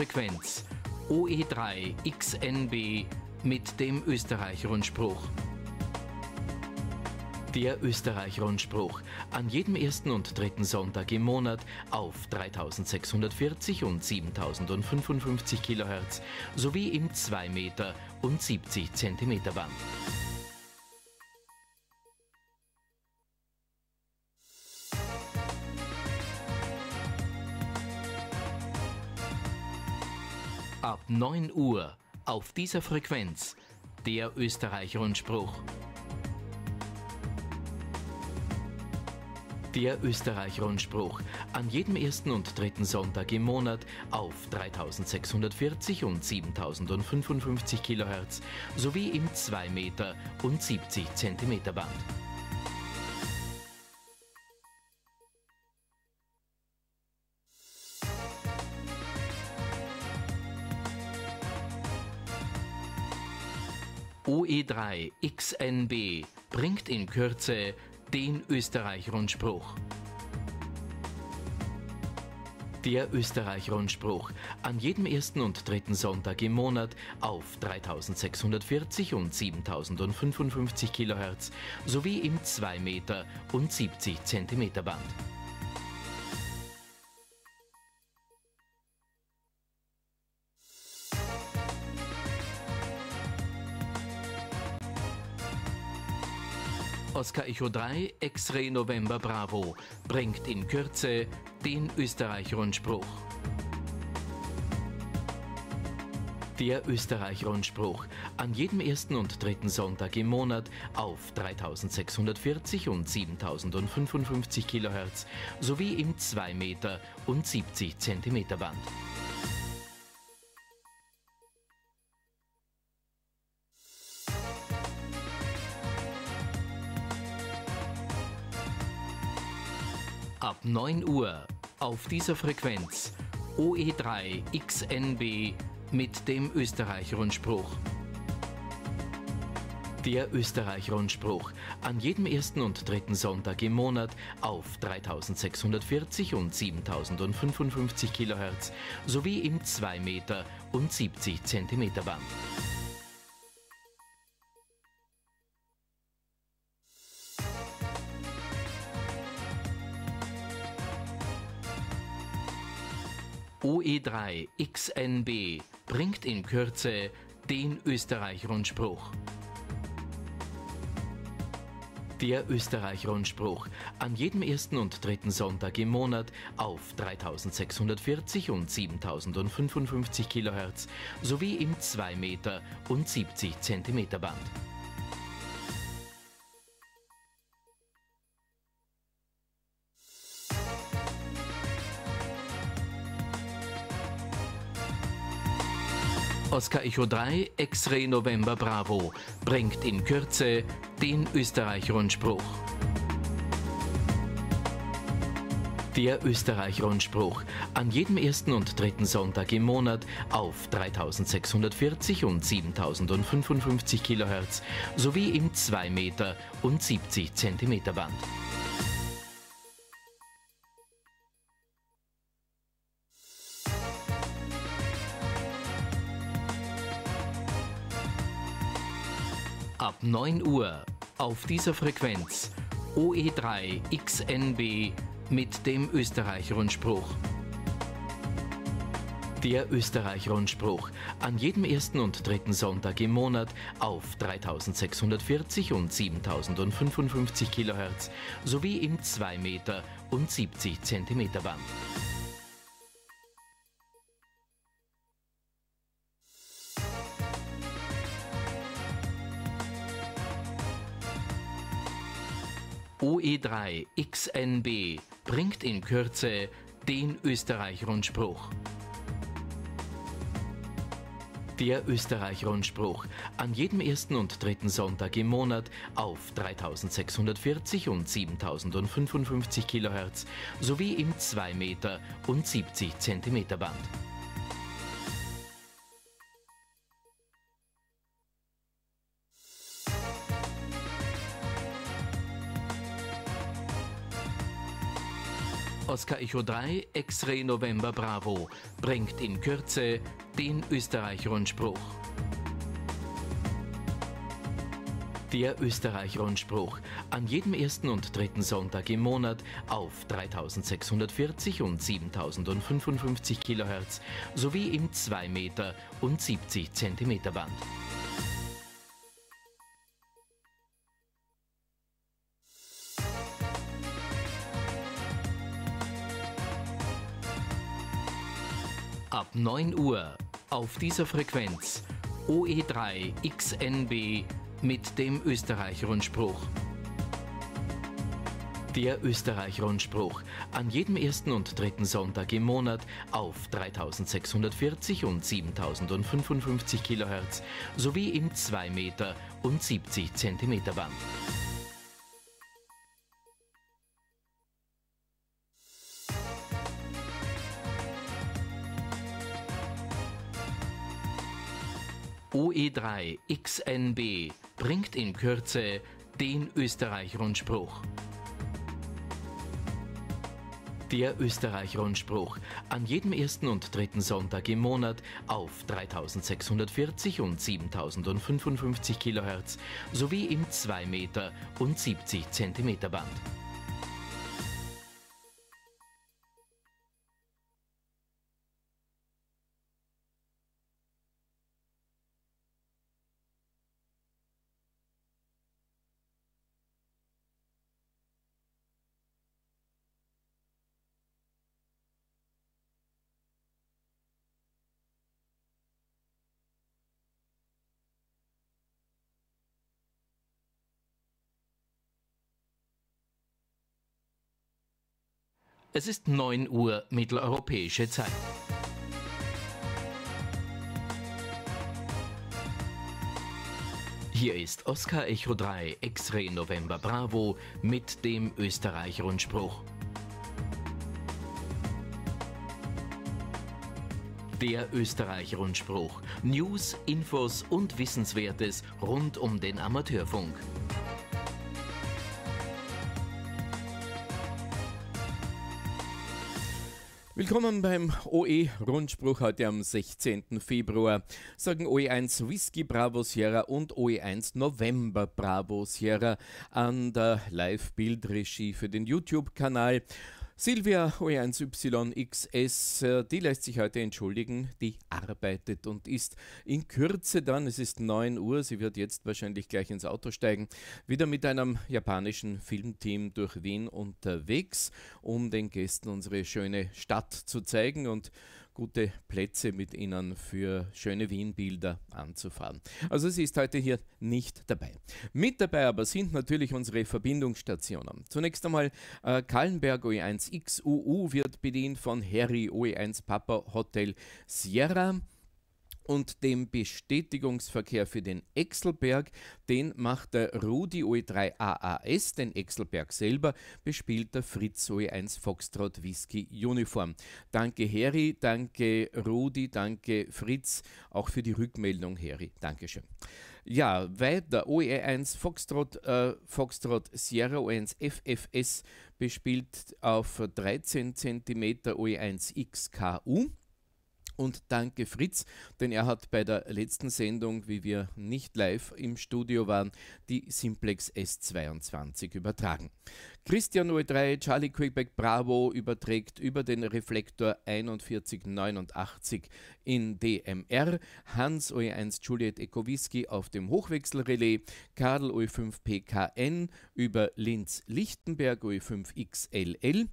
Frequenz OE3 XNB mit dem Österreich-Rundspruch. Der Österreich-Rundspruch. An jedem ersten und dritten Sonntag im Monat auf 3640 und 7055 kHz sowie im 2 Meter und 70 Zentimeter Band. 9 Uhr auf dieser Frequenz der Österreich-Rundspruch. Der Österreich-Rundspruch an jedem ersten und dritten Sonntag im Monat auf 3640 und 7055 kHz sowie im 2 Meter und 70 Zentimeter Band. OE3 XNB bringt in Kürze den Österreich-Rundspruch. Der Österreich-Rundspruch. An jedem ersten und dritten Sonntag im Monat auf 3640 und 7055 kHz sowie im 2 Meter und 70 Zentimeter Band. Oscar Echo 3 X-Ray November Bravo bringt in Kürze den Österreich-Rundspruch. Der Österreich-Rundspruch. An jedem ersten und dritten Sonntag im Monat auf 3640 und 7055 kHz sowie im 2 Meter und 70 Zentimeter Band. ab 9 Uhr auf dieser Frequenz OE3 XNB mit dem Österreich-Rundspruch. Der Österreich-Rundspruch an jedem ersten und dritten Sonntag im Monat auf 3640 und 7055 kHz sowie im 2 Meter und 70 Zentimeter Band. OE3 XNB bringt in Kürze den Österreich-Rundspruch. Der Österreich-Rundspruch. An jedem ersten und dritten Sonntag im Monat auf 3640 und 7055 kHz sowie im 2 Meter und 70 Zentimeter Band. Oscar Echo 3 X-Ray November Bravo bringt in Kürze den Österreich-Rundspruch. Der Österreich-Rundspruch. An jedem ersten und dritten Sonntag im Monat auf 3640 und 7055 kHz sowie im 2 Meter und 70 Zentimeter Band. ab 9 Uhr auf dieser Frequenz OE3 XNB mit dem Österreich-Rundspruch. Der Österreich-Rundspruch an jedem ersten und dritten Sonntag im Monat auf 3640 und 7055 kHz sowie im 2 Meter und 70 Zentimeter Band. OE3 XNB bringt in Kürze den Österreich-Rundspruch. Der Österreich-Rundspruch. An jedem ersten und dritten Sonntag im Monat auf 3640 und 7055 kHz sowie im 2 Meter und 70 Zentimeter Band. Oscar Echo 3 X-Ray November Bravo bringt in Kürze den Österreich-Rundspruch. Der Österreich-Rundspruch. An jedem ersten und dritten Sonntag im Monat auf 3640 und 7055 Kilohertz sowie im 2 Meter und 70 Zentimeter Band. ab 9 Uhr auf dieser Frequenz OE3 XNB mit dem Österreich-Rundspruch. Der Österreich-Rundspruch an jedem ersten und dritten Sonntag im Monat auf 3640 und 7055 kHz sowie im 2 Meter und 70 Zentimeter Band. OE3 XNB bringt in Kürze den Österreich-Rundspruch. Der Österreich-Rundspruch. An jedem ersten und dritten Sonntag im Monat auf 3640 und 7055 kHz sowie im 2 Meter und 70 Zentimeter Band. Es ist 9 Uhr mitteleuropäische Zeit. Hier ist Oskar Echo 3 X-Ray November Bravo mit dem Österreich-Rundspruch. Der Österreich-Rundspruch. News, Infos und Wissenswertes rund um den Amateurfunk. Willkommen beim OE-Rundspruch heute am 16. Februar. Sagen OE1 Whisky Bravo Sierra und OE1 November Bravo Sierra an der Live-Bildregie für den YouTube-Kanal. Silvia o 1 yxs äh, die lässt sich heute entschuldigen, die arbeitet und ist in Kürze dann, es ist 9 Uhr, sie wird jetzt wahrscheinlich gleich ins Auto steigen, wieder mit einem japanischen Filmteam durch Wien unterwegs, um den Gästen unsere schöne Stadt zu zeigen und gute Plätze mit Ihnen für schöne Wien-Bilder anzufahren. Also sie ist heute hier nicht dabei. Mit dabei aber sind natürlich unsere Verbindungsstationen. Zunächst einmal äh, Kallenberg OE1 XUU wird bedient von Harry OE1 Papa Hotel Sierra und dem Bestätigungsverkehr für den Exelberg, den macht der Rudi OE3AAS, den Exelberg selber, bespielt der Fritz OE1 Foxtrot Whisky Uniform. Danke Harry, danke Rudi, danke Fritz, auch für die Rückmeldung Harry, Dankeschön. Ja, weiter OE1 Foxtrot, äh, Foxtrot Sierra OE1 FFS bespielt auf 13 cm OE1 XKU und danke Fritz, denn er hat bei der letzten Sendung, wie wir nicht live im Studio waren, die Simplex S22 übertragen. Christian O3 Charlie Quebec Bravo überträgt über den Reflektor 4189 in DMR, Hans O1 Juliet Ekowiski auf dem Hochwechselrelais, Karl O5 PKN über Linz Lichtenberg O5 XLL,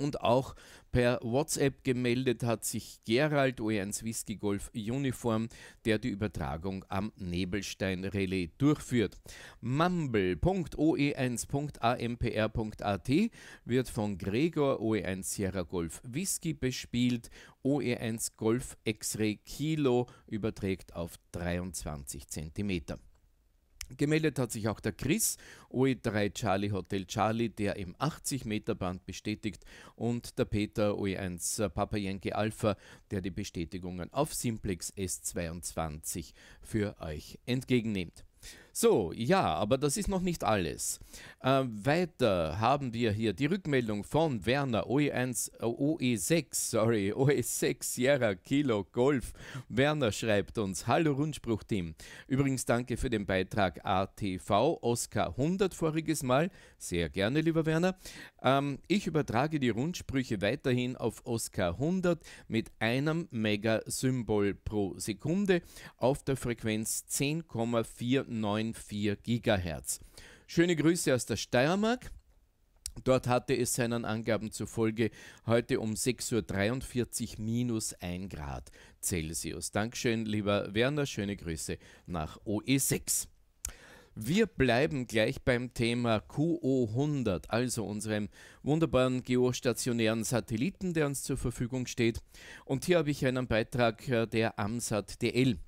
und auch per WhatsApp gemeldet hat sich Gerald OE1 Whisky Golf Uniform, der die Übertragung am Nebelstein Relais durchführt. Mumble.oe1.ampr.at e wird von Gregor OE1 Sierra Golf Whisky bespielt. OE1 Golf X-Ray Kilo überträgt auf 23 cm. Gemeldet hat sich auch der Chris, OE3 Charlie Hotel Charlie, der im 80-Meter-Band bestätigt, und der Peter OE1 Papa Yankee Alpha, der die Bestätigungen auf Simplex S22 für euch entgegennimmt. So, ja, aber das ist noch nicht alles. Äh, weiter haben wir hier die Rückmeldung von Werner OE1, äh, OE6, sorry, OE6 Sierra Kilo Golf. Werner schreibt uns: Hallo Rundspruchteam. Übrigens danke für den Beitrag ATV Oscar 100 voriges Mal. Sehr gerne, lieber Werner. Ähm, ich übertrage die Rundsprüche weiterhin auf Oscar 100 mit einem Megasymbol pro Sekunde auf der Frequenz 10,49. 1,94 Gigahertz. Schöne Grüße aus der Steiermark. Dort hatte es seinen Angaben zufolge heute um 6.43 Uhr minus 1 Grad Celsius. Dankeschön, lieber Werner. Schöne Grüße nach OE6. Wir bleiben gleich beim Thema QO100, also unserem wunderbaren geostationären Satelliten, der uns zur Verfügung steht. Und hier habe ich einen Beitrag äh, der AMSAT DL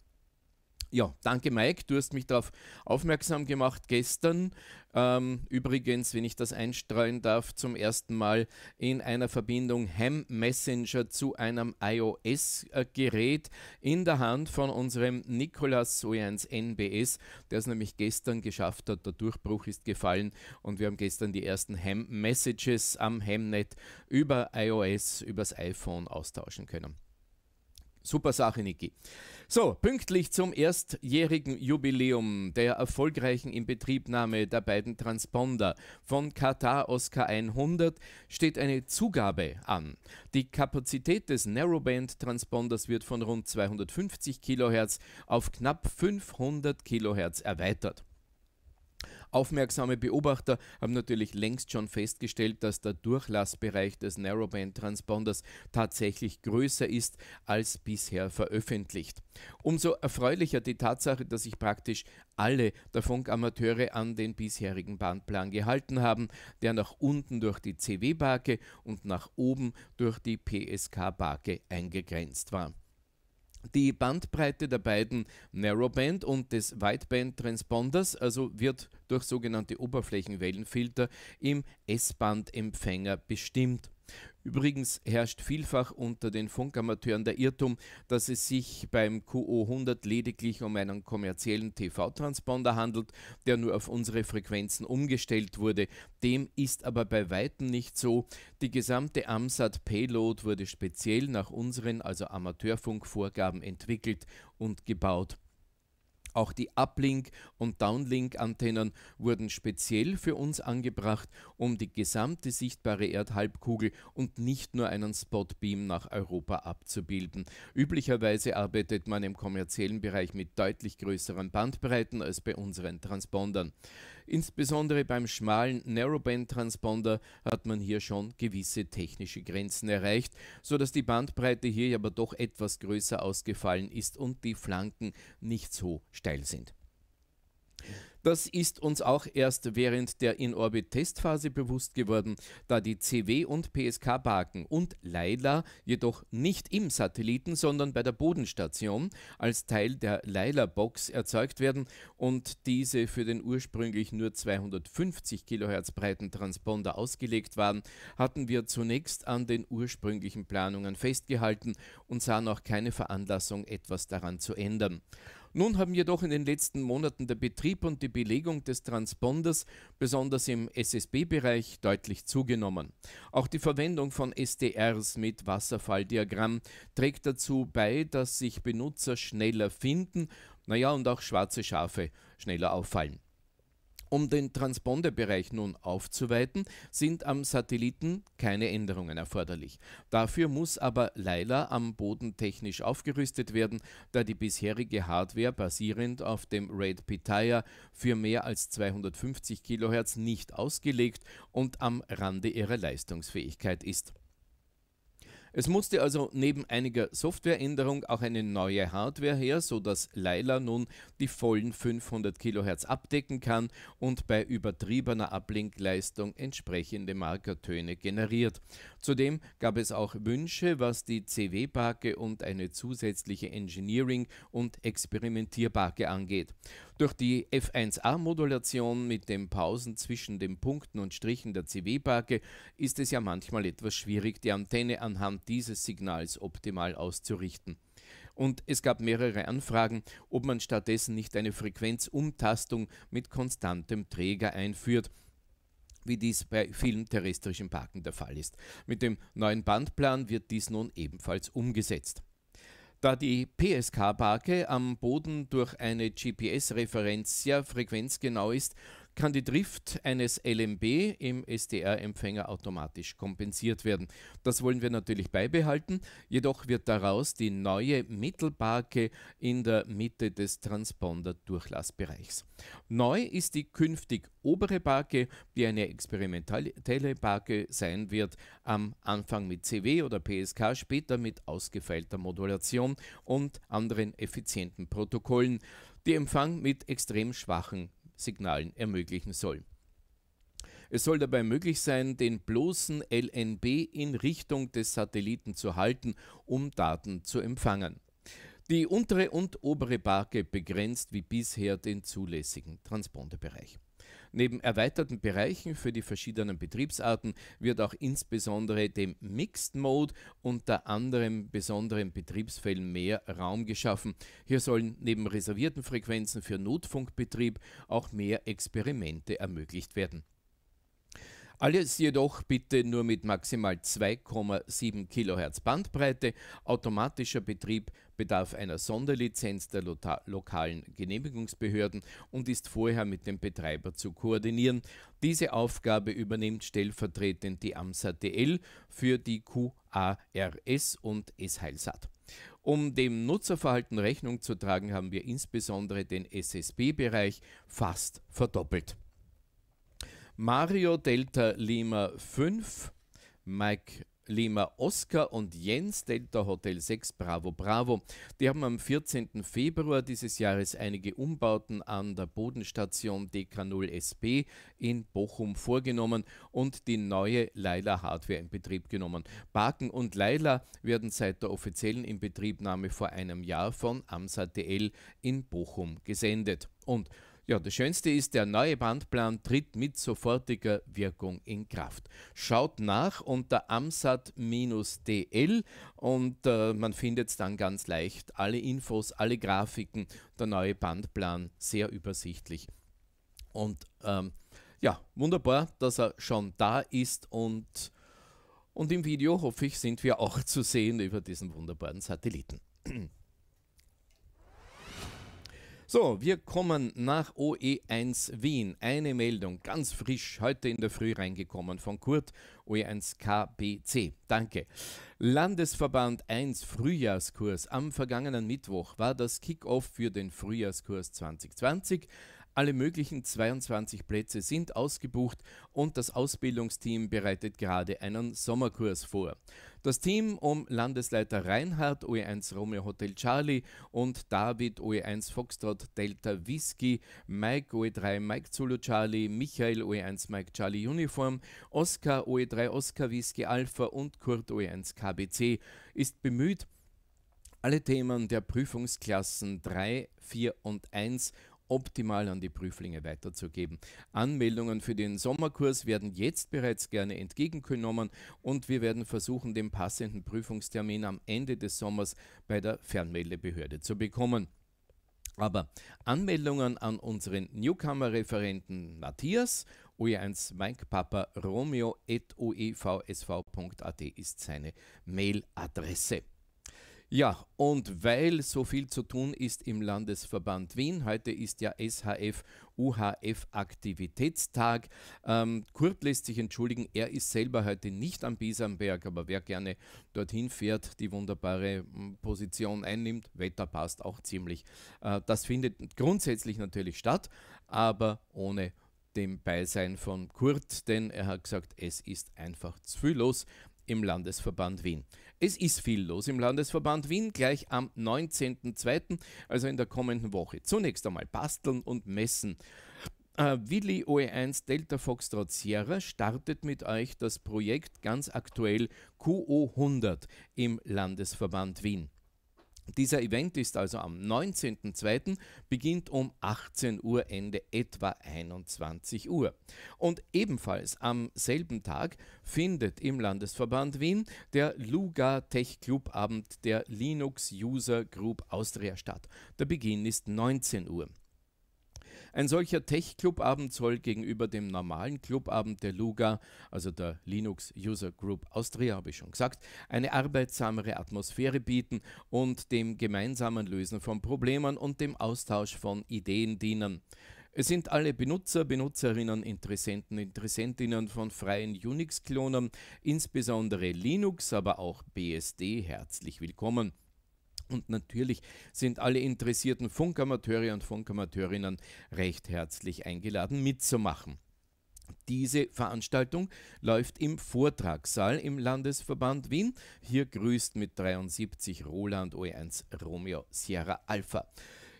ja, danke Mike, du hast mich darauf aufmerksam gemacht gestern. Ähm, übrigens, wenn ich das einstreuen darf, zum ersten Mal in einer Verbindung Ham Messenger zu einem iOS-Gerät in der Hand von unserem Nicolas Sojans NBS, der es nämlich gestern geschafft hat. Der Durchbruch ist gefallen und wir haben gestern die ersten Ham Messages am Hamnet über iOS, übers iPhone austauschen können. Super Sache, Niki. So, pünktlich zum erstjährigen Jubiläum der erfolgreichen Inbetriebnahme der beiden Transponder von Qatar Oscar 100 steht eine Zugabe an. Die Kapazität des Narrowband-Transponders wird von rund 250 kHz auf knapp 500 kHz erweitert. Aufmerksame Beobachter haben natürlich längst schon festgestellt, dass der Durchlassbereich des Narrowband Transponders tatsächlich größer ist als bisher veröffentlicht. Umso erfreulicher die Tatsache, dass sich praktisch alle der Funkamateure an den bisherigen Bandplan gehalten haben, der nach unten durch die CW-Barke und nach oben durch die PSK-Barke eingegrenzt war. Die Bandbreite der beiden Narrowband und des Wideband Transponders also wird durch sogenannte Oberflächenwellenfilter im S-Band-Empfänger bestimmt. Übrigens herrscht vielfach unter den Funkamateuren der Irrtum, dass es sich beim QO100 lediglich um einen kommerziellen TV-Transponder handelt, der nur auf unsere Frequenzen umgestellt wurde. Dem ist aber bei weitem nicht so. Die gesamte AMSAT-Payload wurde speziell nach unseren, also Amateurfunkvorgaben, entwickelt und gebaut. Auch die Uplink- und Downlink-Antennen wurden speziell für uns angebracht, um die gesamte sichtbare Erdhalbkugel und nicht nur einen Spotbeam nach Europa abzubilden. Üblicherweise arbeitet man im kommerziellen Bereich mit deutlich größeren Bandbreiten als bei unseren Transpondern. Insbesondere beim schmalen Narrowband-Transponder hat man hier schon gewisse technische Grenzen erreicht, sodass die Bandbreite hier aber doch etwas größer ausgefallen ist und die Flanken nicht so steil sind. Das ist uns auch erst während der In-Orbit-Testphase bewusst geworden, da die CW und PSK Baken und Leila jedoch nicht im Satelliten, sondern bei der Bodenstation als Teil der Leila-Box erzeugt werden und diese für den ursprünglich nur 250 kHz breiten Transponder ausgelegt waren, hatten wir zunächst an den ursprünglichen Planungen festgehalten und sahen auch keine Veranlassung, etwas daran zu ändern. Nun haben jedoch in den letzten Monaten der Betrieb und die Belegung des Transponders, besonders im SSB-Bereich, deutlich zugenommen. Auch die Verwendung von SDRs mit Wasserfalldiagramm trägt dazu bei, dass sich Benutzer schneller finden, naja, und auch schwarze Schafe schneller auffallen. Um den Transponderbereich nun aufzuweiten, sind am Satelliten keine Änderungen erforderlich. Dafür muss aber Leila am Boden technisch aufgerüstet werden, da die bisherige Hardware basierend auf dem Red Pitaya für mehr als 250 kHz nicht ausgelegt und am Rande ihrer Leistungsfähigkeit ist. Es musste also neben einiger Softwareänderung auch eine neue Hardware her, sodass Leila nun die vollen 500 kHz abdecken kann und bei übertriebener Ablenkleistung entsprechende Markertöne generiert. Zudem gab es auch Wünsche, was die CW-Barke und eine zusätzliche Engineering- und Experimentierbarke angeht. Durch die F1A-Modulation mit den Pausen zwischen den Punkten und Strichen der CW-Barke ist es ja manchmal etwas schwierig, die Antenne anhand dieses Signals optimal auszurichten. Und es gab mehrere Anfragen, ob man stattdessen nicht eine Frequenzumtastung mit konstantem Träger einführt, wie dies bei vielen terrestrischen Parken der Fall ist. Mit dem neuen Bandplan wird dies nun ebenfalls umgesetzt. Da die PSK-Barke am Boden durch eine GPS-Referenz sehr frequenzgenau ist, kann die Drift eines LMB im SDR-Empfänger automatisch kompensiert werden. Das wollen wir natürlich beibehalten, jedoch wird daraus die neue Mittelbarke in der Mitte des Transponder-Durchlassbereichs. Neu ist die künftig obere Barke, die eine experimentelle Barke sein wird, am Anfang mit CW oder PSK, später mit ausgefeilter Modulation und anderen effizienten Protokollen. Die Empfang mit extrem schwachen Signalen ermöglichen soll. Es soll dabei möglich sein, den bloßen LNB in Richtung des Satelliten zu halten, um Daten zu empfangen. Die untere und obere Barke begrenzt wie bisher den zulässigen Transponderbereich. Neben erweiterten Bereichen für die verschiedenen Betriebsarten wird auch insbesondere dem Mixed Mode unter anderem besonderen Betriebsfällen mehr Raum geschaffen. Hier sollen neben reservierten Frequenzen für Notfunkbetrieb auch mehr Experimente ermöglicht werden. Alles jedoch bitte nur mit maximal 2,7 kHz Bandbreite. Automatischer Betrieb bedarf einer Sonderlizenz der lo lokalen Genehmigungsbehörden und ist vorher mit dem Betreiber zu koordinieren. Diese Aufgabe übernimmt stellvertretend die AMSA AMSATL für die QARS und S-Heilsat. Um dem Nutzerverhalten Rechnung zu tragen, haben wir insbesondere den SSB-Bereich fast verdoppelt. Mario Delta Lima 5, Mike Lima Oscar und Jens Delta Hotel 6 Bravo Bravo. Die haben am 14. Februar dieses Jahres einige Umbauten an der Bodenstation DK0SB in Bochum vorgenommen und die neue Leila Hardware in Betrieb genommen. Baken und Leila werden seit der offiziellen Inbetriebnahme vor einem Jahr von AMSA DL in Bochum gesendet. Und ja, das Schönste ist, der neue Bandplan tritt mit sofortiger Wirkung in Kraft. Schaut nach unter amsat-dl und äh, man findet dann ganz leicht alle Infos, alle Grafiken, der neue Bandplan, sehr übersichtlich. Und ähm, ja, wunderbar, dass er schon da ist und, und im Video, hoffe ich, sind wir auch zu sehen über diesen wunderbaren Satelliten. So, wir kommen nach OE1 Wien. Eine Meldung, ganz frisch, heute in der Früh reingekommen von Kurt, OE1 KBC. Danke. Landesverband 1 Frühjahrskurs. Am vergangenen Mittwoch war das Kickoff für den Frühjahrskurs 2020. Alle möglichen 22 Plätze sind ausgebucht und das Ausbildungsteam bereitet gerade einen Sommerkurs vor. Das Team um Landesleiter Reinhard OE1 Romeo Hotel Charlie und David OE1 Foxtrot Delta Whisky, Mike OE3 Mike Zulu Charlie, Michael OE1 Mike Charlie Uniform, Oscar OE3 Oscar Whisky Alpha und Kurt OE1 KBC ist bemüht, alle Themen der Prüfungsklassen 3, 4 und 1 optimal an die Prüflinge weiterzugeben. Anmeldungen für den Sommerkurs werden jetzt bereits gerne entgegengenommen und wir werden versuchen, den passenden Prüfungstermin am Ende des Sommers bei der Fernmeldebehörde zu bekommen. Aber Anmeldungen an unseren Newcomer-Referenten Matthias, OE1 Mike Papa Romeo at uevsv.at ist seine Mailadresse. Ja, und weil so viel zu tun ist im Landesverband Wien, heute ist ja SHF UHF Aktivitätstag. Ähm, Kurt lässt sich entschuldigen, er ist selber heute nicht am Bisamberg, aber wer gerne dorthin fährt, die wunderbare hm, Position einnimmt, Wetter passt auch ziemlich. Äh, das findet grundsätzlich natürlich statt, aber ohne dem Beisein von Kurt, denn er hat gesagt, es ist einfach zu viel los im Landesverband Wien. Es ist viel los im Landesverband Wien gleich am 19.02., also in der kommenden Woche. Zunächst einmal basteln und messen. Uh, Willi OE1 Delta Foxtrot Sierra startet mit euch das Projekt ganz aktuell QO100 im Landesverband Wien. Dieser Event ist also am 19.02., beginnt um 18 Uhr, Ende etwa 21 Uhr. Und ebenfalls am selben Tag findet im Landesverband Wien der Luga Tech Club Abend der Linux User Group Austria statt. Der Beginn ist 19 Uhr. Ein solcher Tech-Clubabend soll gegenüber dem normalen Clubabend der Luga, also der Linux User Group Austria, habe ich schon gesagt, eine arbeitsamere Atmosphäre bieten und dem gemeinsamen Lösen von Problemen und dem Austausch von Ideen dienen. Es sind alle Benutzer, Benutzerinnen, Interessenten, Interessentinnen von freien Unix-Klonern, insbesondere Linux, aber auch BSD, herzlich willkommen. Und natürlich sind alle interessierten Funkamateure und Funkamateurinnen recht herzlich eingeladen mitzumachen. Diese Veranstaltung läuft im Vortragssaal im Landesverband Wien. Hier grüßt mit 73 Roland O1 Romeo Sierra Alpha.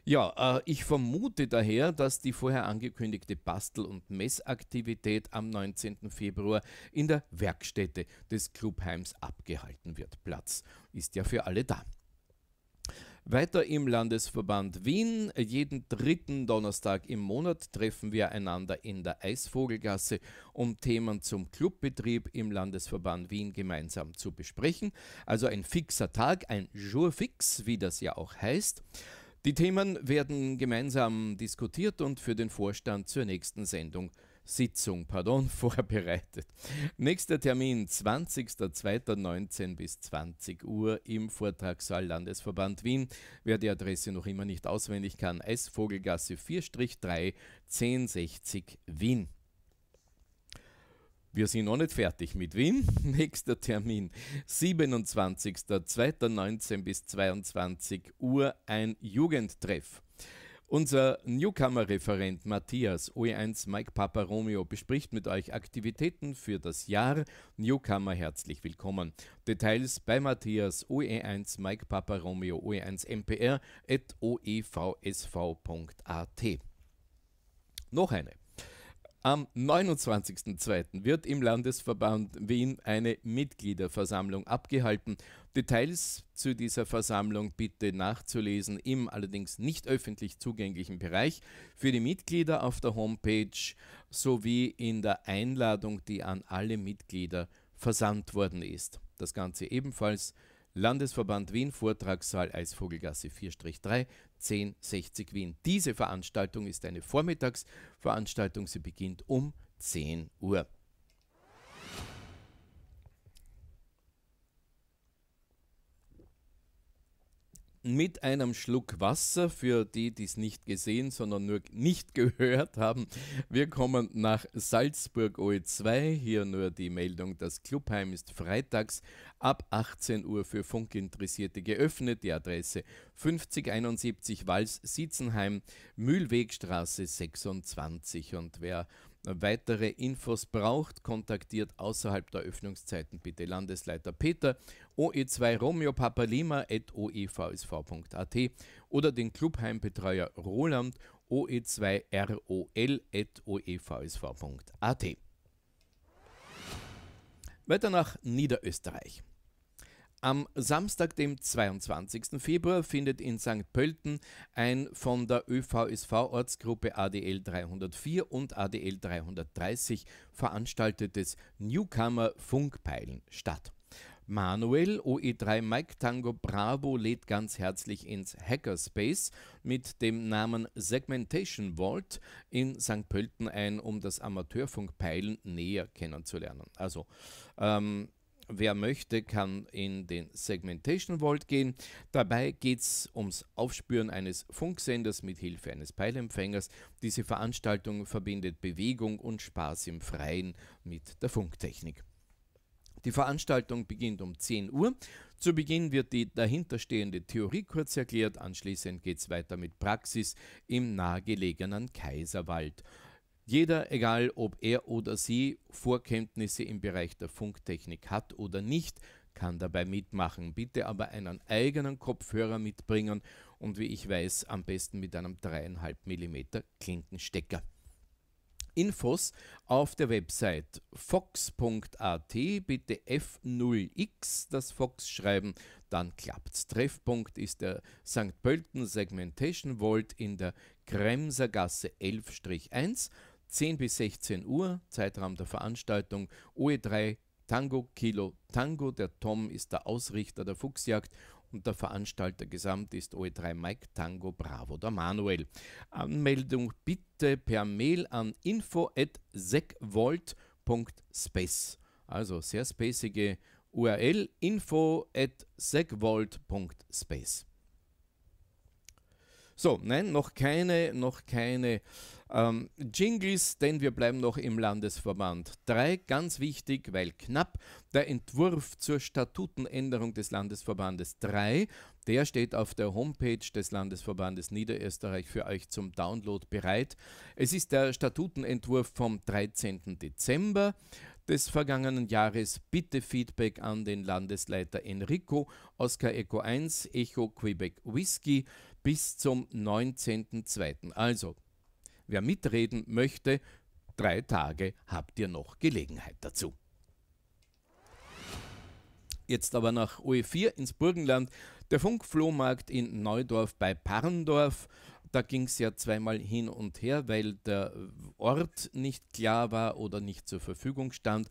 Ja, äh, ich vermute daher, dass die vorher angekündigte Bastel- und Messaktivität am 19. Februar in der Werkstätte des Clubheims abgehalten wird. Platz ist ja für alle da. Weiter im Landesverband Wien. Jeden dritten Donnerstag im Monat treffen wir einander in der Eisvogelgasse, um Themen zum Clubbetrieb im Landesverband Wien gemeinsam zu besprechen. Also ein fixer Tag, ein Jour fix, wie das ja auch heißt. Die Themen werden gemeinsam diskutiert und für den Vorstand zur nächsten Sendung Sitzung pardon, vorbereitet. Nächster Termin 20.02.19 bis 20 Uhr im Vortragssaal Landesverband Wien. Wer die Adresse noch immer nicht auswendig kann, Eisvogelgasse 4-3 1060 Wien. Wir sind noch nicht fertig mit Wien. Nächster Termin, 27.02.19 bis 22 Uhr, ein Jugendtreff unser Newcomer-Referent Matthias OE1 Mike Paparomeo bespricht mit euch Aktivitäten für das Jahr Newcomer. Herzlich willkommen. Details bei Matthias OE1 Mike Paparomeo OE1 MPR at oevsv.at. Noch eine. Am 29.02. wird im Landesverband Wien eine Mitgliederversammlung abgehalten. Details zu dieser Versammlung bitte nachzulesen im allerdings nicht öffentlich zugänglichen Bereich für die Mitglieder auf der Homepage sowie in der Einladung, die an alle Mitglieder versandt worden ist. Das Ganze ebenfalls Landesverband Wien, Vortragssaal Eisvogelgasse 4-3, 1060 Wien. Diese Veranstaltung ist eine Vormittagsveranstaltung. Sie beginnt um 10 Uhr. mit einem Schluck Wasser für die, die es nicht gesehen, sondern nur nicht gehört haben. Wir kommen nach Salzburg OE2. Hier nur die Meldung, das Clubheim ist freitags ab 18 Uhr für Funkinteressierte geöffnet. Die Adresse 5071 Wals Sitzenheim, Mühlwegstraße 26. Und wer weitere Infos braucht, kontaktiert außerhalb der Öffnungszeiten bitte Landesleiter Peter OE2 romeopapalima.oevsv.at e oder den Clubheimbetreuer Roland OE2 roloevsvat e Weiter nach Niederösterreich. Am Samstag, dem 22. Februar, findet in St. Pölten ein von der ÖVSV-Ortsgruppe ADL 304 und ADL 330 veranstaltetes Newcomer Funkpeilen statt. Manuel OE3 Mike Tango Bravo lädt ganz herzlich ins Hackerspace mit dem Namen Segmentation Vault in St. Pölten ein, um das Amateurfunkpeilen näher kennenzulernen. Also ähm, Wer möchte, kann in den Segmentation Vault gehen. Dabei geht es ums Aufspüren eines Funksenders mit Hilfe eines Peilempfängers. Diese Veranstaltung verbindet Bewegung und Spaß im Freien mit der Funktechnik. Die Veranstaltung beginnt um 10 Uhr. Zu Beginn wird die dahinterstehende Theorie kurz erklärt, anschließend geht es weiter mit Praxis im nahegelegenen Kaiserwald. Jeder, egal ob er oder sie Vorkenntnisse im Bereich der Funktechnik hat oder nicht, kann dabei mitmachen. Bitte aber einen eigenen Kopfhörer mitbringen und wie ich weiß, am besten mit einem 3,5 mm Klinkenstecker. Infos auf der Website fox.at, bitte F0X, das Fox schreiben, dann klappt's. Treffpunkt ist der St. Pölten Segmentation Vault in der Kremsergasse 11-1 10 bis 16 Uhr, Zeitraum der Veranstaltung, OE3 Tango Kilo Tango. Der Tom ist der Ausrichter der Fuchsjagd und der Veranstalter gesamt ist OE3 Mike Tango Bravo der Manuel. Anmeldung bitte per Mail an info at info@segvolt.space. Also sehr spacige URL info at info@segvolt.space. So, nein, noch keine noch keine ähm, Jingles, denn wir bleiben noch im Landesverband. Drei, ganz wichtig, weil knapp, der Entwurf zur Statutenänderung des Landesverbandes 3, der steht auf der Homepage des Landesverbandes Niederösterreich für euch zum Download bereit. Es ist der Statutenentwurf vom 13. Dezember des vergangenen Jahres. Bitte Feedback an den Landesleiter Enrico, Oscar Echo 1, Echo Quebec Whisky bis zum 19.02. Also Wer mitreden möchte, drei Tage habt ihr noch Gelegenheit dazu. Jetzt aber nach ue 4 ins Burgenland. Der Funkflohmarkt in Neudorf bei Parndorf. Da ging es ja zweimal hin und her, weil der Ort nicht klar war oder nicht zur Verfügung stand.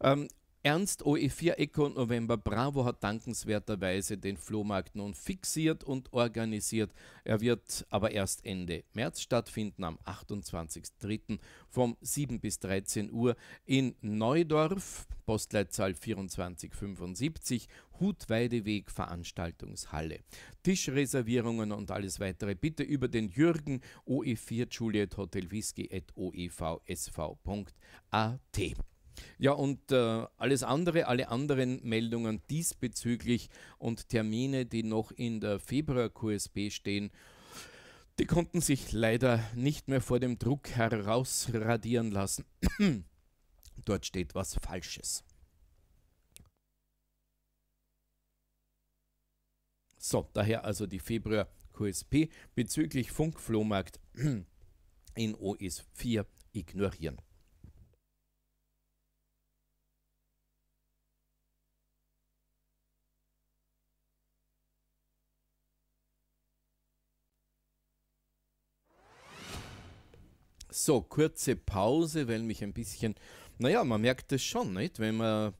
Ähm, Ernst OE4 Eco November Bravo hat dankenswerterweise den Flohmarkt nun fixiert und organisiert. Er wird aber erst Ende März stattfinden, am 28.03. vom 7 bis 13 Uhr in Neudorf, Postleitzahl 2475, Hutweideweg, Veranstaltungshalle. Tischreservierungen und alles weitere bitte über den Jürgen OE4 Juliet Hotel Whisky at oevsv.at. Ja, und äh, alles andere, alle anderen Meldungen diesbezüglich und Termine, die noch in der Februar-QSB stehen, die konnten sich leider nicht mehr vor dem Druck herausradieren lassen. Dort steht was Falsches. So, daher also die Februar-QSP bezüglich Funkflohmarkt in OS4 ignorieren. So, kurze Pause, weil mich ein bisschen, naja, man merkt das schon, nicht? Wenn man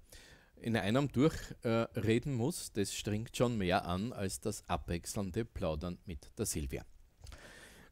in einem durchreden äh, muss, das strengt schon mehr an als das abwechselnde Plaudern mit der Silvia.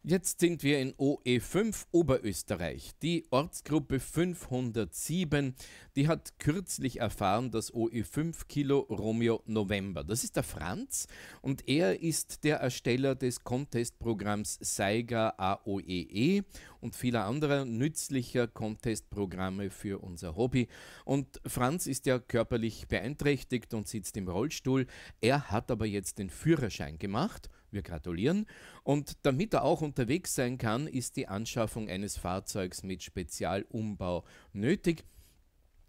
Jetzt sind wir in OE5 Oberösterreich. Die Ortsgruppe 507, die hat kürzlich erfahren, dass OE5 Kilo Romeo November. Das ist der Franz und er ist der Ersteller des Contestprogramms Saiga AOEE e und vieler anderer nützlicher Contestprogramme für unser Hobby. Und Franz ist ja körperlich beeinträchtigt und sitzt im Rollstuhl. Er hat aber jetzt den Führerschein gemacht wir gratulieren. Und damit er auch unterwegs sein kann, ist die Anschaffung eines Fahrzeugs mit Spezialumbau nötig.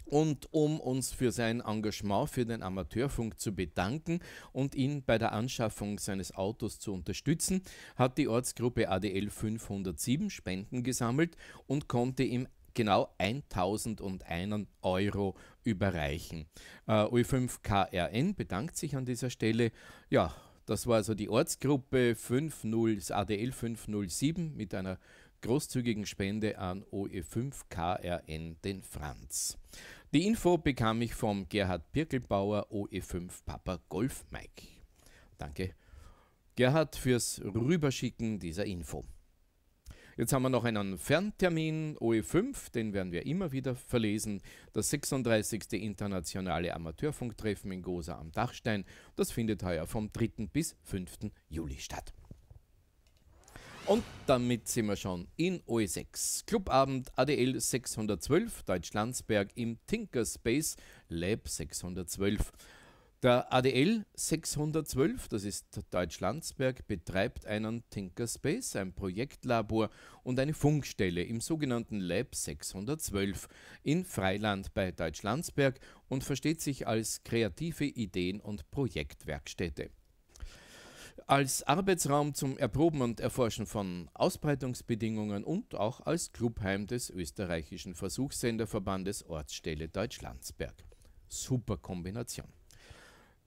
Und um uns für sein Engagement für den Amateurfunk zu bedanken und ihn bei der Anschaffung seines Autos zu unterstützen, hat die Ortsgruppe ADL 507 Spenden gesammelt und konnte ihm genau 1001 Euro überreichen. Äh, U5KRN bedankt sich an dieser Stelle. Ja, das war also die Ortsgruppe 50, das ADL 507 mit einer großzügigen Spende an OE5KRN den Franz. Die Info bekam ich vom Gerhard Birkelbauer OE5 Papa Golf Mike. Danke, Gerhard, fürs Rüberschicken dieser Info. Jetzt haben wir noch einen Ferntermin, OE5, den werden wir immer wieder verlesen. Das 36. internationale Amateurfunktreffen in Gosa am Dachstein. Das findet heuer vom 3. bis 5. Juli statt. Und damit sind wir schon in OE6. Clubabend ADL 612 Deutschlandsberg im Tinkerspace Lab 612. Der ADL 612, das ist Deutschlandsberg, betreibt einen Tinkerspace, ein Projektlabor und eine Funkstelle im sogenannten Lab 612 in Freiland bei Deutschlandsberg und versteht sich als kreative Ideen- und Projektwerkstätte. Als Arbeitsraum zum Erproben und Erforschen von Ausbreitungsbedingungen und auch als Clubheim des österreichischen Versuchssenderverbandes Ortsstelle Deutschlandsberg. Super Kombination.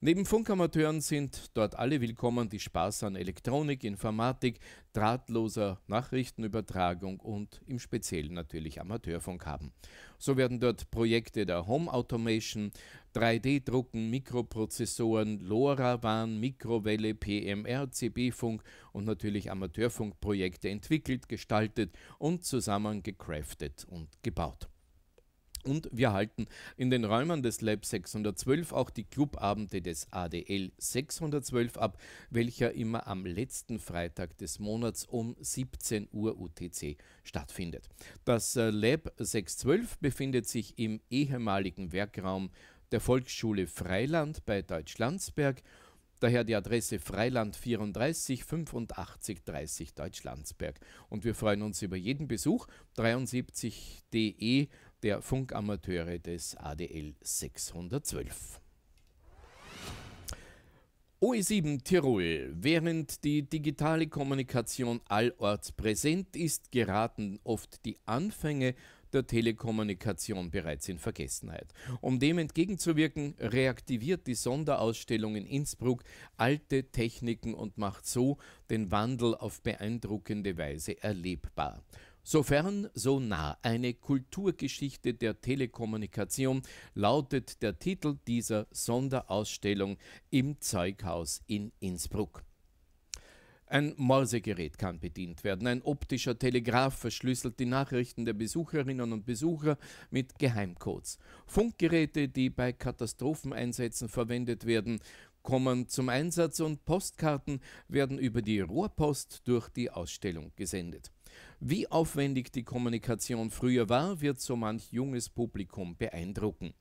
Neben Funkamateuren sind dort alle willkommen, die Spaß an Elektronik, Informatik, drahtloser Nachrichtenübertragung und im Speziellen natürlich Amateurfunk haben. So werden dort Projekte der Home Automation, 3D-Drucken, Mikroprozessoren, LoRaWAN, Mikrowelle, PMR, CB-Funk und natürlich Amateurfunkprojekte entwickelt, gestaltet und zusammen gecraftet und gebaut. Und wir halten in den Räumen des Lab 612 auch die Clubabende des ADL 612 ab, welcher immer am letzten Freitag des Monats um 17 Uhr UTC stattfindet. Das äh, Lab 612 befindet sich im ehemaligen Werkraum der Volksschule Freiland bei Deutschlandsberg, daher die Adresse Freiland 34 85 30 Deutschlandsberg. Und wir freuen uns über jeden Besuch. 73.de der Funkamateure des ADL 612. OE7 Tirol. Während die digitale Kommunikation allorts präsent ist, geraten oft die Anfänge der Telekommunikation bereits in Vergessenheit. Um dem entgegenzuwirken, reaktiviert die Sonderausstellung in Innsbruck alte Techniken und macht so den Wandel auf beeindruckende Weise erlebbar. Sofern, so nah eine Kulturgeschichte der Telekommunikation lautet der Titel dieser Sonderausstellung im Zeughaus in Innsbruck. Ein Morsegerät kann bedient werden. Ein optischer Telegraph verschlüsselt die Nachrichten der Besucherinnen und Besucher mit Geheimcodes. Funkgeräte, die bei Katastropheneinsätzen verwendet werden, kommen zum Einsatz und Postkarten werden über die Rohrpost durch die Ausstellung gesendet. Wie aufwendig die Kommunikation früher war, wird so manch junges Publikum beeindrucken.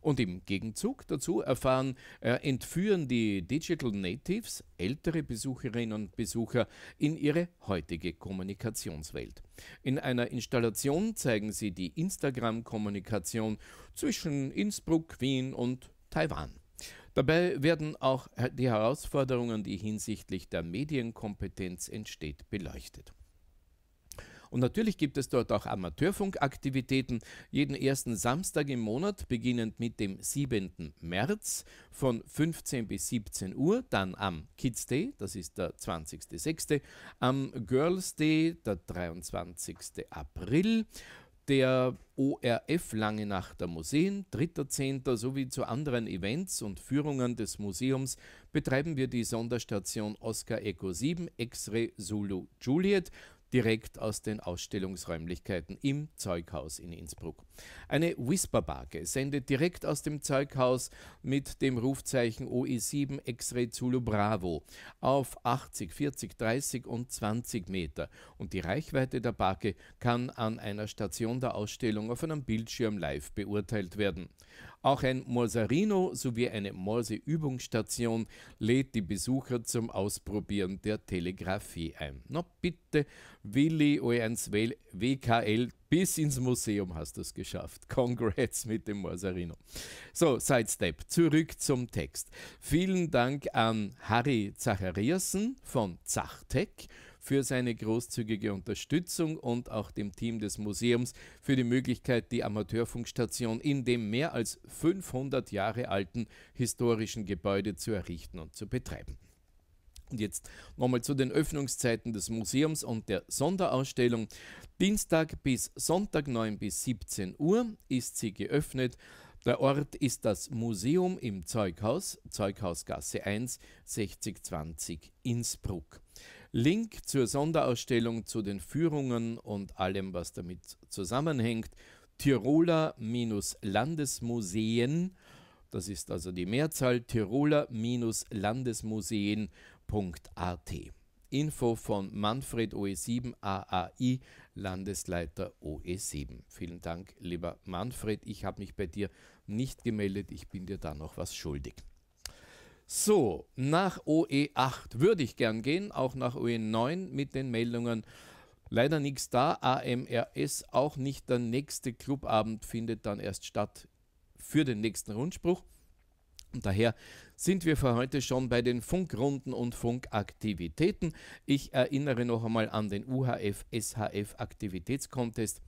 Und im Gegenzug dazu erfahren, äh, entführen die Digital Natives ältere Besucherinnen und Besucher in ihre heutige Kommunikationswelt. In einer Installation zeigen sie die Instagram-Kommunikation zwischen Innsbruck, Wien und Taiwan. Dabei werden auch äh, die Herausforderungen, die hinsichtlich der Medienkompetenz entsteht, beleuchtet. Und natürlich gibt es dort auch Amateurfunkaktivitäten. Jeden ersten Samstag im Monat, beginnend mit dem 7. März von 15 bis 17 Uhr, dann am Kids Day, das ist der 20.06., am Girls Day, der 23. April, der ORF Lange Nacht der Museen, 3.10. sowie zu anderen Events und Führungen des Museums betreiben wir die Sonderstation Oscar Echo 7 X-Ray Zulu Juliet direkt aus den Ausstellungsräumlichkeiten im Zeughaus in Innsbruck. Eine Whisperbarke sendet direkt aus dem Zeughaus mit dem Rufzeichen OE7 X-Ray Zulu Bravo auf 80, 40, 30 und 20 Meter und die Reichweite der Barke kann an einer Station der Ausstellung auf einem Bildschirm live beurteilt werden. Auch ein Morsarino sowie eine Morse-Übungsstation lädt die Besucher zum Ausprobieren der Telegrafie ein. Na bitte, Willi O1 WKL bis ins Museum hast du es geschafft. Congrats mit dem Morsarino. So, Sidestep. Zurück zum Text. Vielen Dank an Harry Zachariasen von Zachtec für seine großzügige Unterstützung und auch dem Team des Museums für die Möglichkeit, die Amateurfunkstation in dem mehr als 500 Jahre alten historischen Gebäude zu errichten und zu betreiben. Und jetzt nochmal zu den Öffnungszeiten des Museums und der Sonderausstellung. Dienstag bis Sonntag 9 bis 17 Uhr ist sie geöffnet. Der Ort ist das Museum im Zeughaus, Zeughausgasse 1, 6020 Innsbruck. Link zur Sonderausstellung zu den Führungen und allem, was damit zusammenhängt. Tiroler-Landesmuseen, das ist also die Mehrzahl, Tiroler-Landesmuseen.at. Info von Manfred OE7 AAI, Landesleiter OE7. Vielen Dank, lieber Manfred. Ich habe mich bei dir nicht gemeldet. Ich bin dir da noch was schuldig. So, nach OE8 würde ich gern gehen, auch nach OE9 mit den Meldungen. Leider nichts da, AMRS auch nicht. Der nächste Clubabend findet dann erst statt für den nächsten Rundspruch. Und daher sind wir für heute schon bei den Funkrunden und Funkaktivitäten. Ich erinnere noch einmal an den UHF-SHF-Aktivitätscontest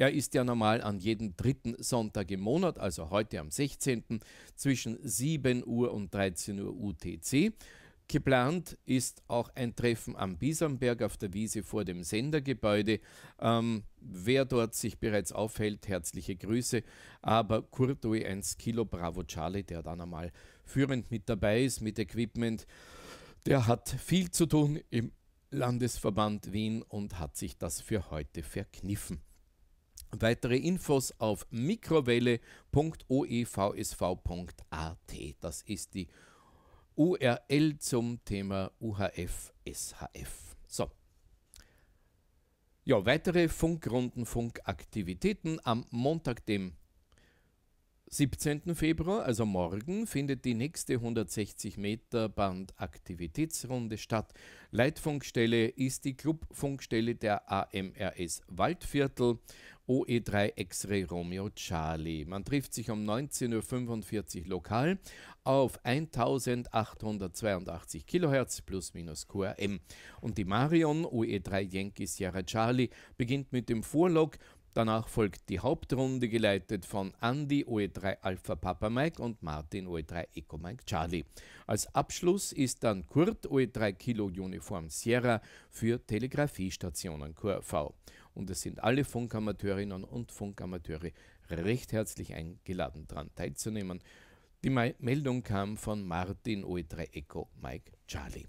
er ist ja normal an jedem dritten Sonntag im Monat, also heute am 16. zwischen 7 Uhr und 13 Uhr UTC. Geplant ist auch ein Treffen am Bisamberg auf der Wiese vor dem Sendergebäude. Ähm, wer dort sich bereits aufhält, herzliche Grüße. Aber Kurtoi 1 Kilo Bravo Charlie, der dann einmal führend mit dabei ist mit Equipment, der hat viel zu tun im Landesverband Wien und hat sich das für heute verkniffen. Weitere Infos auf mikrowelle.oevsv.at. E das ist die URL zum Thema UHF, SHF. So. Ja, weitere Funkrunden, Funkaktivitäten. Am Montag, dem 17. Februar, also morgen, findet die nächste 160 Meter Bandaktivitätsrunde statt. Leitfunkstelle ist die Clubfunkstelle der AMRS Waldviertel OE3 X-Ray Romeo Charlie. Man trifft sich um 19.45 Uhr lokal auf 1882 kHz plus minus QRM. Und die Marion OE3 Yankee Sierra Charlie beginnt mit dem Vorlog. Danach folgt die Hauptrunde, geleitet von Andy OE3 Alpha Papa Mike und Martin OE3 Eco Mike Charlie. Als Abschluss ist dann Kurt OE3 Kilo Uniform Sierra für Telegrafiestationen QRV und es sind alle Funkamateurinnen und Funkamateure recht herzlich eingeladen, daran teilzunehmen. Die Meldung kam von Martin OE3 Echo Mike Charlie.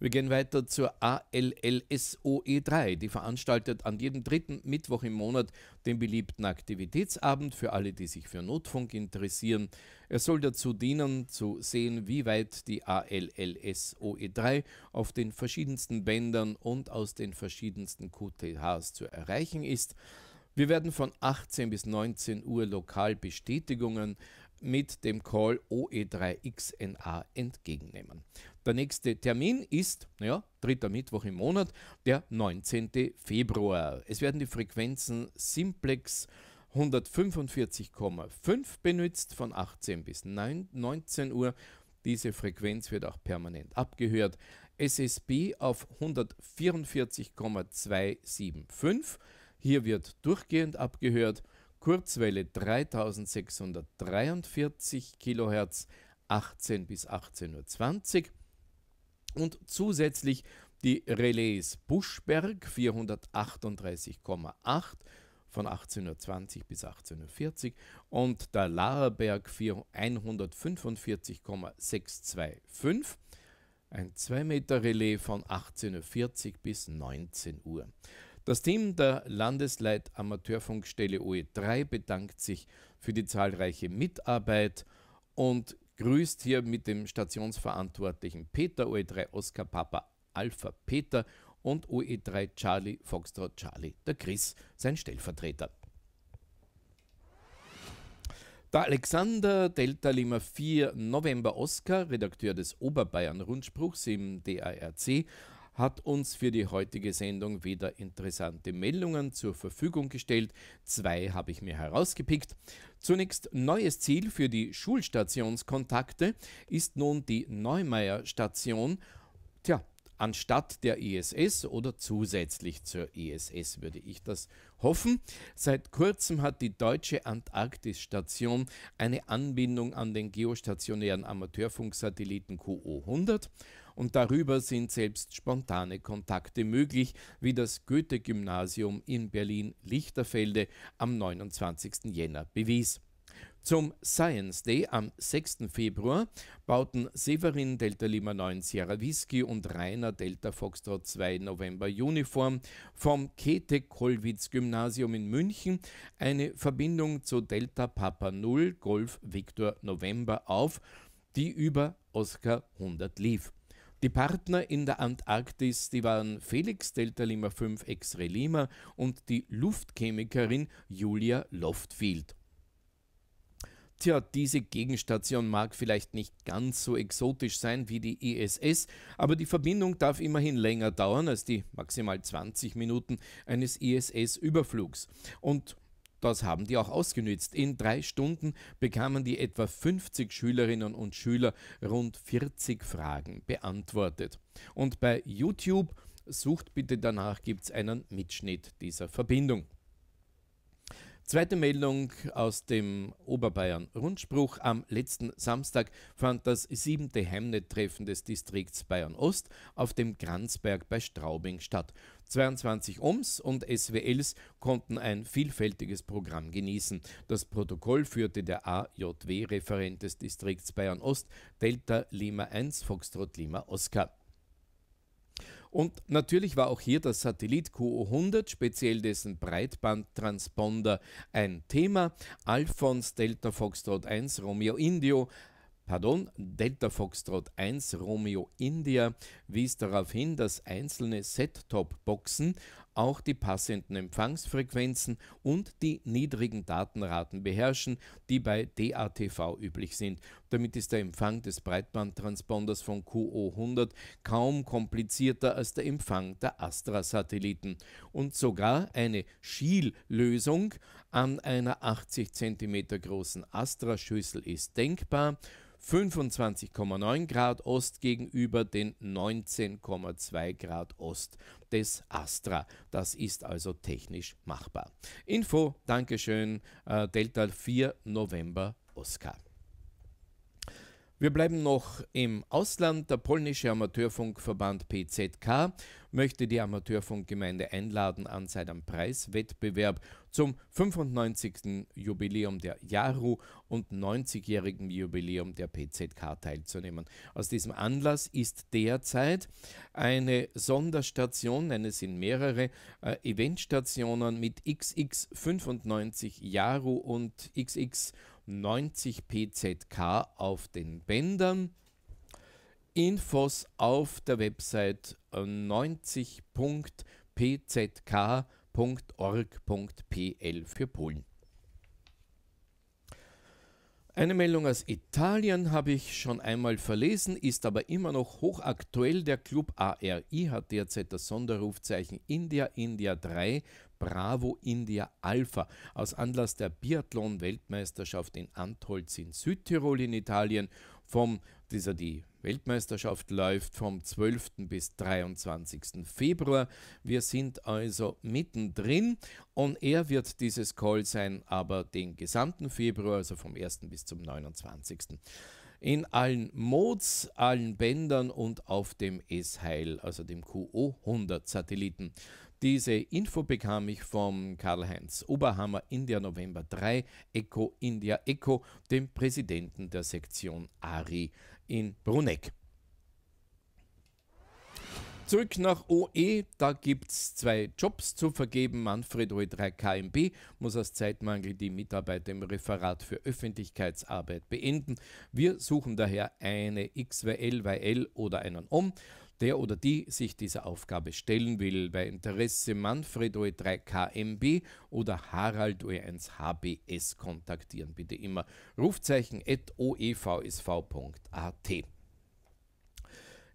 Wir gehen weiter zur ALLSOE3. Die veranstaltet an jedem dritten Mittwoch im Monat den beliebten Aktivitätsabend für alle, die sich für Notfunk interessieren. Er soll dazu dienen, zu sehen, wie weit die ALLSOE3 auf den verschiedensten Bändern und aus den verschiedensten QTHs zu erreichen ist. Wir werden von 18 bis 19 Uhr lokal Bestätigungen mit dem Call OE3XNA entgegennehmen. Der nächste Termin ist, naja, dritter Mittwoch im Monat, der 19. Februar. Es werden die Frequenzen Simplex 145,5 benutzt von 18 bis 9, 19 Uhr. Diese Frequenz wird auch permanent abgehört. SSB auf 144,275. Hier wird durchgehend abgehört. Kurzwelle 3643 kHz 18 bis 18.20 Uhr und zusätzlich die Relais Buschberg 438,8 von 18.20 Uhr bis 18.40 Uhr und der Lahrberg 145,625, ein 2 Meter Relais von 18.40 Uhr bis 19 Uhr. Das Team der Landesleitamateurfunkstelle OE3 bedankt sich für die zahlreiche Mitarbeit und grüßt hier mit dem Stationsverantwortlichen Peter OE3 Oscar Papa Alpha Peter und OE3 Charlie Foxtrot Charlie, der Chris, sein Stellvertreter. Der Alexander Delta Lima 4 November Oscar, Redakteur des Oberbayern Rundspruchs im DARC, hat uns für die heutige Sendung wieder interessante Meldungen zur Verfügung gestellt. Zwei habe ich mir herausgepickt. Zunächst neues Ziel für die Schulstationskontakte ist nun die Neumeier Station. Tja, anstatt der ISS oder zusätzlich zur ISS würde ich das hoffen. Seit kurzem hat die Deutsche Antarktisstation eine Anbindung an den geostationären Amateurfunksatelliten QO100 und darüber sind selbst spontane Kontakte möglich, wie das Goethe-Gymnasium in Berlin-Lichterfelde am 29. Jänner bewies. Zum Science Day am 6. Februar bauten Severin Delta Lima 9 Sierra Whisky und Rainer Delta Foxtrot 2 November Uniform vom Käthe-Kollwitz-Gymnasium in München eine Verbindung zu Delta Papa 0 Golf Victor November auf, die über Oscar 100 lief. Die Partner in der Antarktis, die waren Felix Delta Lima 5 X-Ray Lima und die Luftchemikerin Julia Loftfield. Tja, diese Gegenstation mag vielleicht nicht ganz so exotisch sein wie die ISS, aber die Verbindung darf immerhin länger dauern als die maximal 20 Minuten eines ISS-Überflugs. Und das haben die auch ausgenützt. In drei Stunden bekamen die etwa 50 Schülerinnen und Schüler rund 40 Fragen beantwortet. Und bei YouTube sucht bitte danach, gibt es einen Mitschnitt dieser Verbindung. Zweite Meldung aus dem Oberbayern Rundspruch. Am letzten Samstag fand das siebte Heimnet-Treffen des Distrikts Bayern Ost auf dem Kranzberg bei Straubing statt. 22 OMS und SWLs konnten ein vielfältiges Programm genießen. Das Protokoll führte der AJW-Referent des Distrikts Bayern Ost, Delta Lima 1, Foxtrot Lima Oscar. Und natürlich war auch hier das Satellit QO100, speziell dessen Breitbandtransponder, ein Thema. Alphons Delta Foxtrot 1 Romeo Indio Pardon, Delta Foxtrot 1 Romeo India wies darauf hin, dass einzelne Set-Top-Boxen auch die passenden Empfangsfrequenzen und die niedrigen Datenraten beherrschen, die bei DATV üblich sind. Damit ist der Empfang des Breitbandtransponders von QO100 kaum komplizierter als der Empfang der Astra-Satelliten. Und sogar eine Schiellösung an einer 80 cm großen Astra-Schüssel ist denkbar. 25,9 Grad Ost gegenüber den 19,2 Grad Ost des Astra. Das ist also technisch machbar. Info, Dankeschön, äh, Delta 4 November Oscar. Wir bleiben noch im Ausland. Der polnische Amateurfunkverband PZK möchte die Amateurfunkgemeinde einladen, an seinem Preiswettbewerb zum 95. Jubiläum der Yaru und 90-jährigen Jubiläum der PZK teilzunehmen. Aus diesem Anlass ist derzeit eine Sonderstation, denn es sind mehrere äh, Eventstationen mit XX95 Yaru und XX90 PZK auf den Bändern. Infos auf der Website 90.pzk.com äh, pol.org.pl für Polen. Eine Meldung aus Italien habe ich schon einmal verlesen, ist aber immer noch hochaktuell. Der Club ARI hat derzeit das Sonderrufzeichen India India 3 Bravo India Alpha aus Anlass der Biathlon-Weltmeisterschaft in Antholz in Südtirol in Italien vom dieser die Weltmeisterschaft läuft vom 12. bis 23. Februar. Wir sind also mittendrin und er wird dieses Call sein, aber den gesamten Februar, also vom 1. bis zum 29 in allen Modes, allen Bändern und auf dem S-Heil, also dem QO100-Satelliten. Diese Info bekam ich vom Karl-Heinz Oberhammer India November 3, Echo India Echo, dem Präsidenten der Sektion ARI in Bruneck. Zurück nach OE, da gibt es zwei Jobs zu vergeben. Manfred oe 3 KMB muss aus Zeitmangel die Mitarbeit im Referat für Öffentlichkeitsarbeit beenden. Wir suchen daher eine XWL, YL oder einen OM. Um der oder die sich dieser Aufgabe stellen will, bei Interesse Manfred OE3 KMB oder Harald OE1 HBS kontaktieren. Bitte immer Rufzeichen oevsv.at. E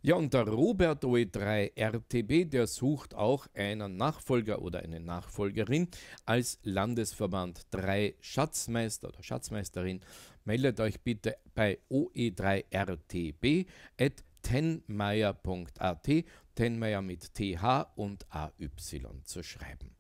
ja, und der Robert OE3 RTB, der sucht auch einen Nachfolger oder eine Nachfolgerin als Landesverband 3 Schatzmeister oder Schatzmeisterin. Meldet euch bitte bei oe3rtb at tenmeier.at, Tenmeier mit TH und AY zu schreiben.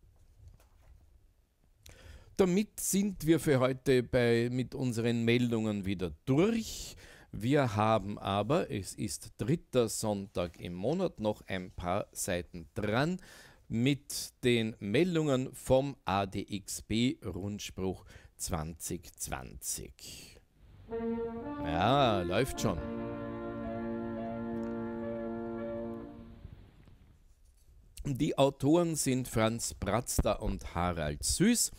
Damit sind wir für heute bei, mit unseren Meldungen wieder durch. Wir haben aber, es ist dritter Sonntag im Monat, noch ein paar Seiten dran mit den Meldungen vom ADXB-Rundspruch 2020. Ja, läuft schon. Die Autoren sind Franz Bratzda und Harald Süß.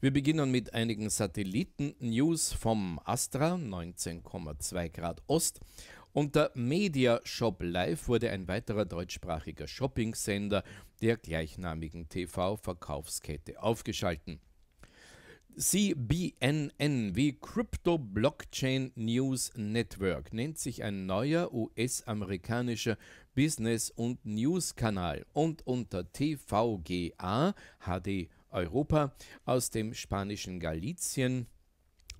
Wir beginnen mit einigen Satelliten-News vom Astra 19,2 Grad Ost. Unter Media Shop Live wurde ein weiterer deutschsprachiger Shopping-Sender der gleichnamigen TV-Verkaufskette aufgeschalten. CBNN wie Crypto Blockchain News Network nennt sich ein neuer US-amerikanischer Business- und News-Kanal und unter TVGA HD Europa aus dem spanischen Galicien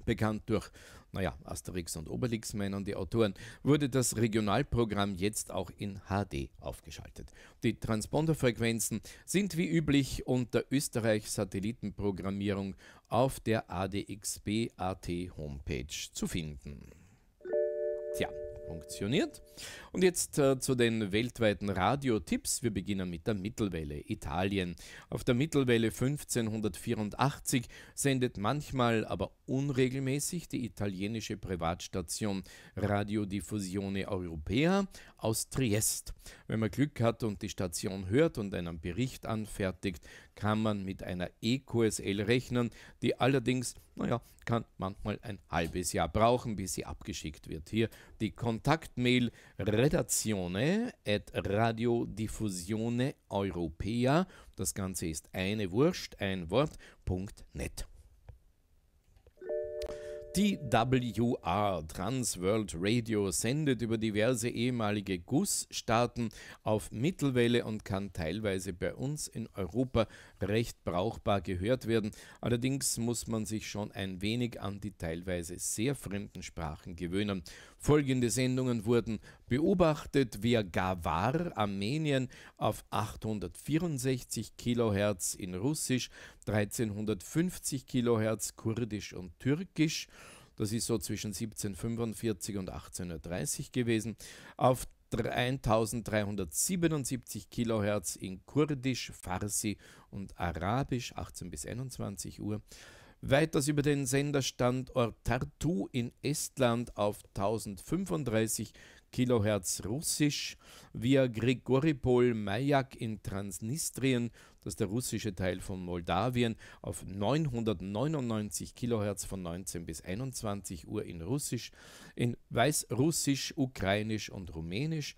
bekannt durch naja, Asterix und Obelix-Man und die Autoren, wurde das Regionalprogramm jetzt auch in HD aufgeschaltet. Die Transponderfrequenzen sind wie üblich unter österreich Satellitenprogrammierung auf der ADXB.at Homepage zu finden. Tja, funktioniert. Und jetzt äh, zu den weltweiten Radiotipps. Wir beginnen mit der Mittelwelle Italien. Auf der Mittelwelle 1584 sendet manchmal, aber unregelmäßig die italienische Privatstation Radiodiffusione Europea aus Triest. Wenn man Glück hat und die Station hört und einen Bericht anfertigt, kann man mit einer EQSL rechnen, die allerdings, naja, kann manchmal ein halbes Jahr brauchen, bis sie abgeschickt wird. Hier die Kontaktmail Redazione et Radiodiffusione Europea. Das Ganze ist eine Wurst, ein Wort.net. TWR Transworld Radio sendet über diverse ehemalige GUS-Staaten auf Mittelwelle und kann teilweise bei uns in Europa recht brauchbar gehört werden. Allerdings muss man sich schon ein wenig an die teilweise sehr fremden Sprachen gewöhnen. Folgende Sendungen wurden beobachtet, wer gar Armenien auf 864 Kilohertz in Russisch, 1350 Kilohertz Kurdisch und Türkisch. Das ist so zwischen 1745 und 1830 gewesen. Auf 1377 Kilohertz in Kurdisch, Farsi und Arabisch 18 bis 21 Uhr. Weiters über den Senderstandort Tartu in Estland auf 1035 Kilohertz. Kilohertz Russisch, via Grigoripol Majak in Transnistrien, das ist der russische Teil von Moldawien, auf 999 Kilohertz von 19 bis 21 Uhr in Russisch, in Weißrussisch, Ukrainisch und Rumänisch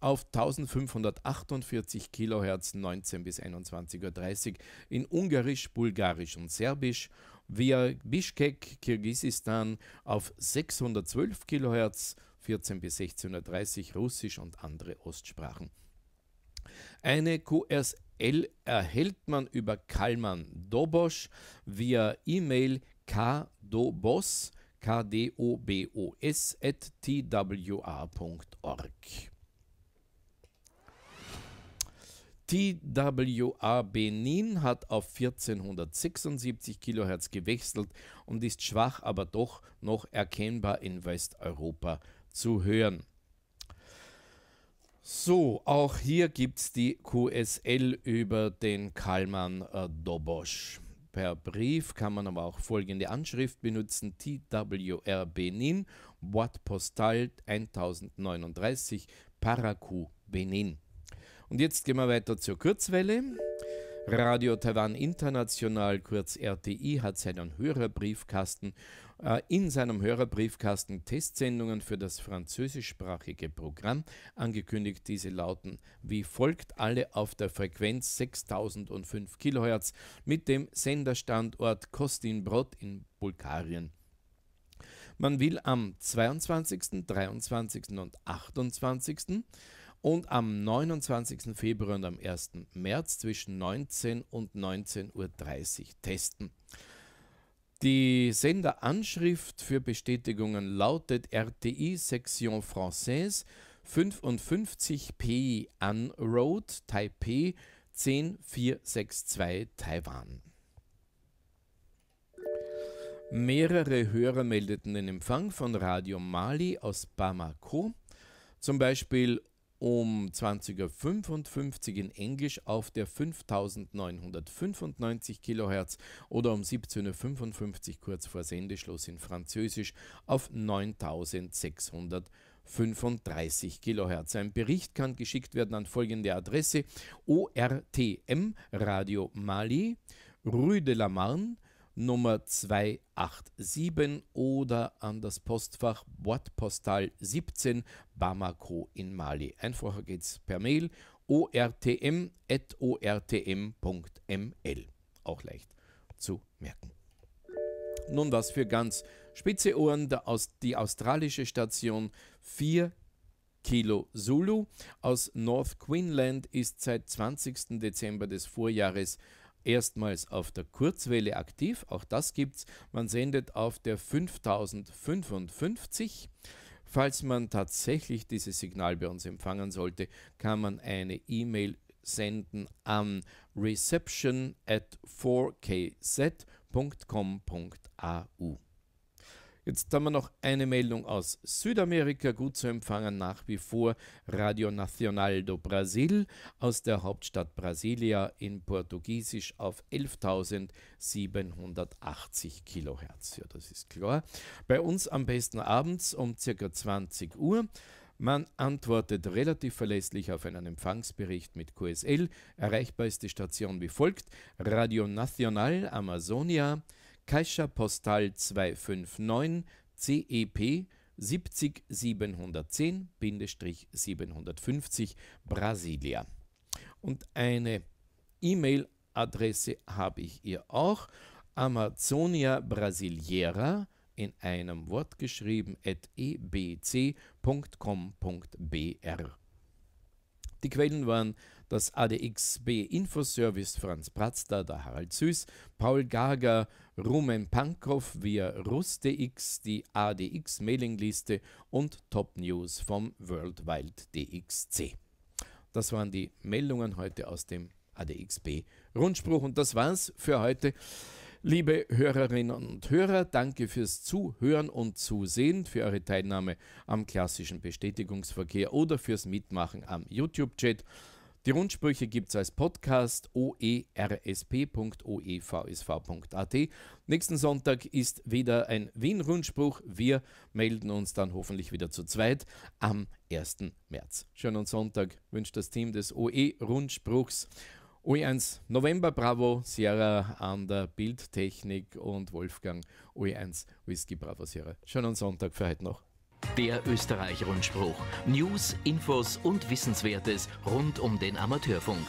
auf 1548 Kilohertz 19 bis 21.30 Uhr in Ungarisch, Bulgarisch und Serbisch, via Bishkek, Kirgisistan auf 612 Kilohertz 14 bis 1630 Russisch und andere Ostsprachen. Eine QSL erhält man über Kalman Dobosch via E-Mail kdobos kdobos at twr.org. TWA Benin hat auf 1476 Kilohertz gewechselt und ist schwach, aber doch noch erkennbar in Westeuropa zu hören. So, auch hier gibt es die QSL über den Kalman äh, Dobosch. Per Brief kann man aber auch folgende Anschrift benutzen: TWR Benin, Boîte Postal 1039, Parakou, Benin. Und jetzt gehen wir weiter zur Kurzwelle. Radio Taiwan International, kurz RTI, hat seinen Hörerbriefkasten äh, in seinem Hörerbriefkasten Testsendungen für das französischsprachige Programm angekündigt. Diese lauten wie folgt, alle auf der Frequenz 6005 kHz mit dem Senderstandort Kostinbrod in Bulgarien. Man will am 22., 23. und 28. und am 29. Februar und am 1. März zwischen 19 und 19.30 Uhr testen. Die Senderanschrift für Bestätigungen lautet RTI Section Française 55P An Road Taipei 10462 Taiwan. Mehrere Hörer meldeten den Empfang von Radio Mali aus Bamako, zum Beispiel um 20.55 Uhr in Englisch auf der 5995 kHz oder um 17.55 Uhr kurz vor Sendeschluss in Französisch auf 9600 35 kHz. Ein Bericht kann geschickt werden an folgende Adresse: ORTM Radio Mali, Rue de la Marne, Nummer 287 oder an das Postfach Bordpostal 17 Bamako in Mali. Einfacher geht's per Mail ortm.ortm.ml. Auch leicht zu merken. Nun was für ganz spitze Ohren, die australische Station 4 Kilo Zulu aus North Queensland ist seit 20. Dezember des Vorjahres erstmals auf der Kurzwelle aktiv. Auch das gibt es. Man sendet auf der 5055. Falls man tatsächlich dieses Signal bei uns empfangen sollte, kann man eine E-Mail senden an reception at 4kz.com.au. Jetzt haben wir noch eine Meldung aus Südamerika, gut zu empfangen nach wie vor Radio Nacional do Brasil aus der Hauptstadt Brasilia in Portugiesisch auf 11.780 Kilohertz. Ja, das ist klar. Bei uns am besten abends um ca. 20 Uhr. Man antwortet relativ verlässlich auf einen Empfangsbericht mit QSL. Erreichbar ist die Station wie folgt: Radio Nacional Amazonia Caixa Postal 259 CEP 70710 750 Brasilia. Und eine E-Mail-Adresse habe ich ihr auch. Amazonia Brasiliera in einem Wort geschrieben at ebc.com.br. Die Quellen waren das ADXB Infoservice Franz Pratzter, der Harald Süß, Paul Gager, Rumen Pankow via RustDX, die ADX Mailingliste und Top News vom World Wild DXC. Das waren die Meldungen heute aus dem ADXB Rundspruch und das war's für heute. Liebe Hörerinnen und Hörer, danke fürs Zuhören und Zusehen, für eure Teilnahme am klassischen Bestätigungsverkehr oder fürs Mitmachen am YouTube-Chat. Die Rundsprüche gibt es als Podcast oersp.oevsv.at. Nächsten Sonntag ist wieder ein Wien-Rundspruch. Wir melden uns dann hoffentlich wieder zu zweit am 1. März. Schönen Sonntag wünscht das Team des OE-Rundspruchs. OE1 November Bravo Sierra an der Bildtechnik und Wolfgang OE1 Whisky Bravo Sierra. Schönen Sonntag für heute noch. Der Österreich-Rundspruch. News, Infos und Wissenswertes rund um den Amateurfunk.